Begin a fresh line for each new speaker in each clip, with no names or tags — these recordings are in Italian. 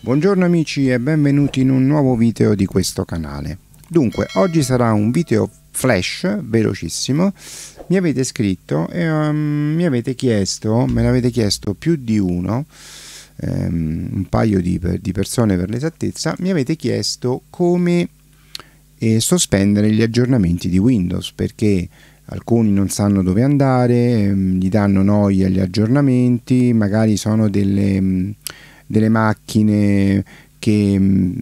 Buongiorno amici e benvenuti in un nuovo video di questo canale. Dunque, oggi sarà un video flash velocissimo. Mi avete scritto e um, mi avete chiesto, me l'avete chiesto più di uno, um, un paio di, di persone per l'esattezza, mi avete chiesto come e eh, sospendere gli aggiornamenti di Windows perché alcuni non sanno dove andare, ehm, gli danno noia agli aggiornamenti, magari sono delle, mm, delle macchine che mm,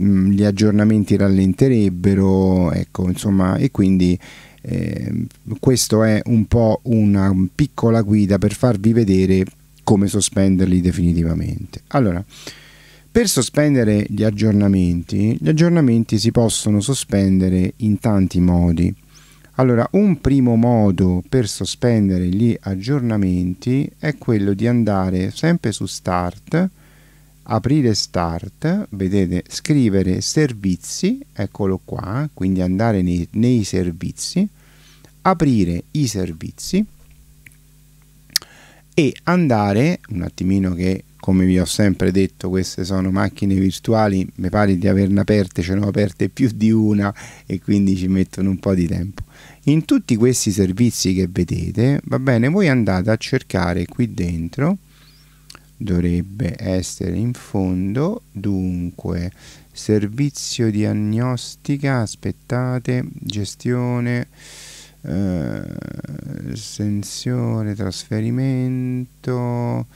mm, gli aggiornamenti rallenterebbero, ecco, insomma, e quindi eh, questo è un po' una piccola guida per farvi vedere come sospenderli definitivamente. Allora, per sospendere gli aggiornamenti, gli aggiornamenti si possono sospendere in tanti modi allora, un primo modo per sospendere gli aggiornamenti è quello di andare sempre su Start, aprire Start, vedete, scrivere Servizi, eccolo qua, quindi andare nei, nei servizi, aprire i servizi e andare, un attimino che come vi ho sempre detto queste sono macchine virtuali mi pare di averne aperte ce ne ho aperte più di una e quindi ci mettono un po' di tempo in tutti questi servizi che vedete va bene voi andate a cercare qui dentro dovrebbe essere in fondo dunque servizio diagnostica aspettate gestione eh, sensore trasferimento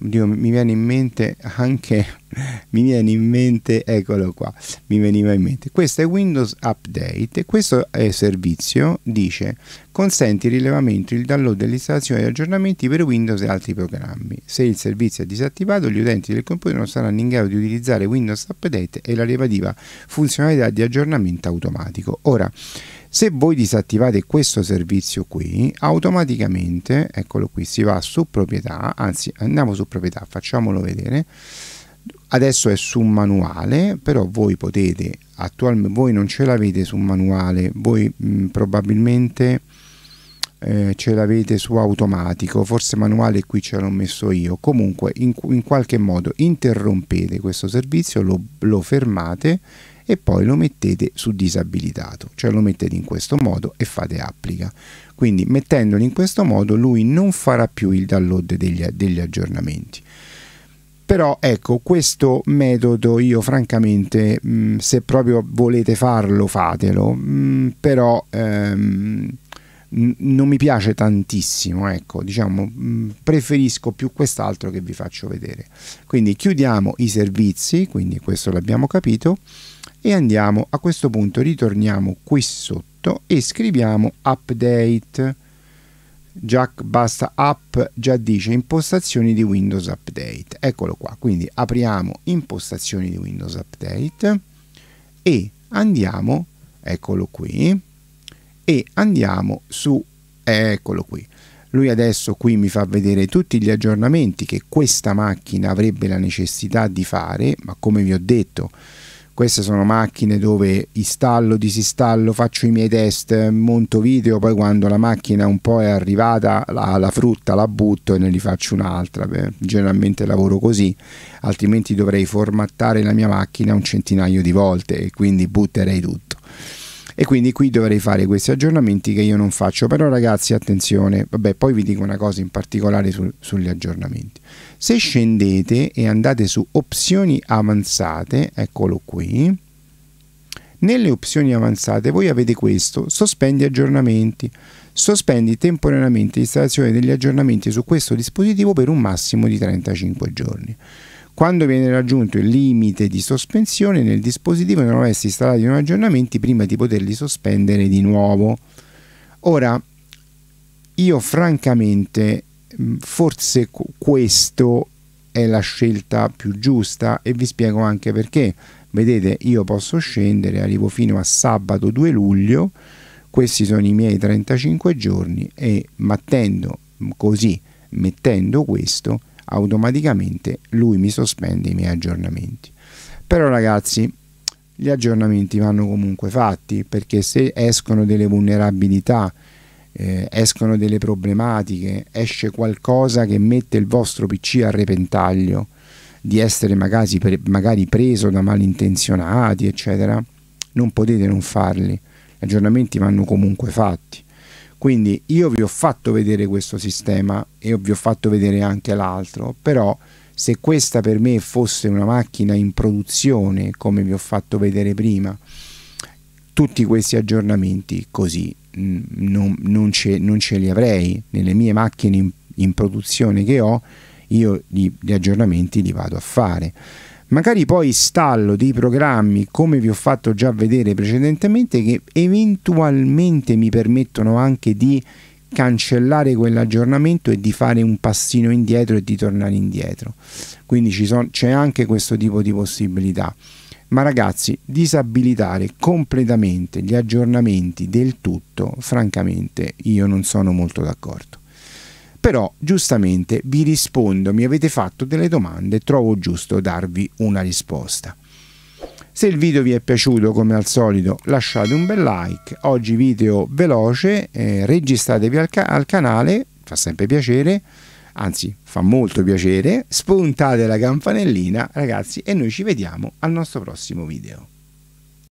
Dio, mi viene in mente anche, mi viene in mente, eccolo qua, mi veniva in mente. Questo è Windows Update, questo è servizio, dice, consente il rilevamento, il download dell'installazione di aggiornamenti per Windows e altri programmi. Se il servizio è disattivato, gli utenti del computer non saranno in grado di utilizzare Windows Update e la relativa funzionalità di aggiornamento automatico. Ora, se voi disattivate questo servizio qui, automaticamente, eccolo qui, si va su proprietà, anzi andiamo su proprietà, facciamolo vedere. Adesso è su manuale, però voi potete, attualmente voi non ce l'avete su manuale, voi mh, mm, probabilmente... Eh, ce l'avete su automatico, forse manuale qui ce l'ho messo io, comunque in, in, qualche modo interrompete questo servizio, lo, lo fermate e poi lo mettete su disabilitato, cioè lo mettete in questo modo e fate applica. Quindi mettendolo in questo modo lui non farà più il download degli, degli aggiornamenti però ecco questo metodo io francamente mh, se proprio volete farlo fatelo mh, però ehm, non mi piace tantissimo, ecco, diciamo, mm, preferisco più quest'altro che vi faccio vedere. Quindi chiudiamo i servizi, quindi questo l'abbiamo capito, e andiamo a questo punto, ritorniamo qui sotto e scriviamo update. Già basta app, già dice impostazioni di Windows Update. Eccolo qua, quindi apriamo impostazioni di Windows Update e andiamo, eccolo qui, e andiamo su, eh, eccolo qui, lui adesso qui mi fa vedere tutti gli aggiornamenti che questa macchina avrebbe la necessità di fare, ma come vi ho detto, queste sono macchine dove installo, disinstallo, faccio i miei test, monto video, poi quando la macchina un po' è arrivata alla frutta la butto e ne rifaccio un'altra, Beh, generalmente lavoro così, altrimenti dovrei formattare la mia macchina un centinaio di volte e quindi butterei tutto e quindi qui dovrei fare questi aggiornamenti che io non faccio però ragazzi attenzione vabbè poi vi dico una cosa in particolare su, sugli aggiornamenti se scendete e andate su opzioni avanzate eccolo qui nelle opzioni avanzate voi avete questo sospendi aggiornamenti sospendi temporaneamente l'installazione degli aggiornamenti su questo dispositivo per un massimo di 35 giorni quando viene raggiunto il limite di sospensione, nel dispositivo devono essere installati nuovi aggiornamenti prima di poterli sospendere di nuovo. Ora, io francamente, forse questo è la scelta più giusta e vi spiego anche perché. Vedete, io posso scendere, arrivo fino a sabato 2 luglio, questi sono i miei 35 giorni e mattendo così, mettendo questo, automaticamente lui mi sospende i miei aggiornamenti però ragazzi gli aggiornamenti vanno comunque fatti perché se escono delle vulnerabilità eh, escono delle problematiche esce qualcosa che mette il vostro pc a repentaglio di essere magari, pre magari preso da malintenzionati eccetera non potete non farli gli aggiornamenti vanno comunque fatti quindi io vi ho fatto vedere questo sistema e vi ho fatto vedere anche l'altro, però se questa per me fosse una macchina in produzione, come vi ho fatto vedere prima, tutti questi aggiornamenti così mm, non, non, ce, non ce, li avrei. Nelle mie macchine in, in produzione che ho, io gli, gli aggiornamenti li vado a fare magari poi stallo dei programmi come vi ho fatto già vedere precedentemente che eventualmente mi permettono anche di cancellare quell'aggiornamento e di fare un passino indietro e di tornare indietro quindi c'è anche questo tipo di possibilità ma ragazzi disabilitare completamente gli aggiornamenti del tutto francamente io non sono molto d'accordo però giustamente vi rispondo, mi avete fatto delle domande, trovo giusto darvi una risposta. Se il video vi è piaciuto come al solito lasciate un bel like, oggi video veloce, eh, registratevi al, ca al canale, fa sempre piacere, anzi fa molto piacere, spuntate la campanellina ragazzi e noi ci vediamo al nostro prossimo video.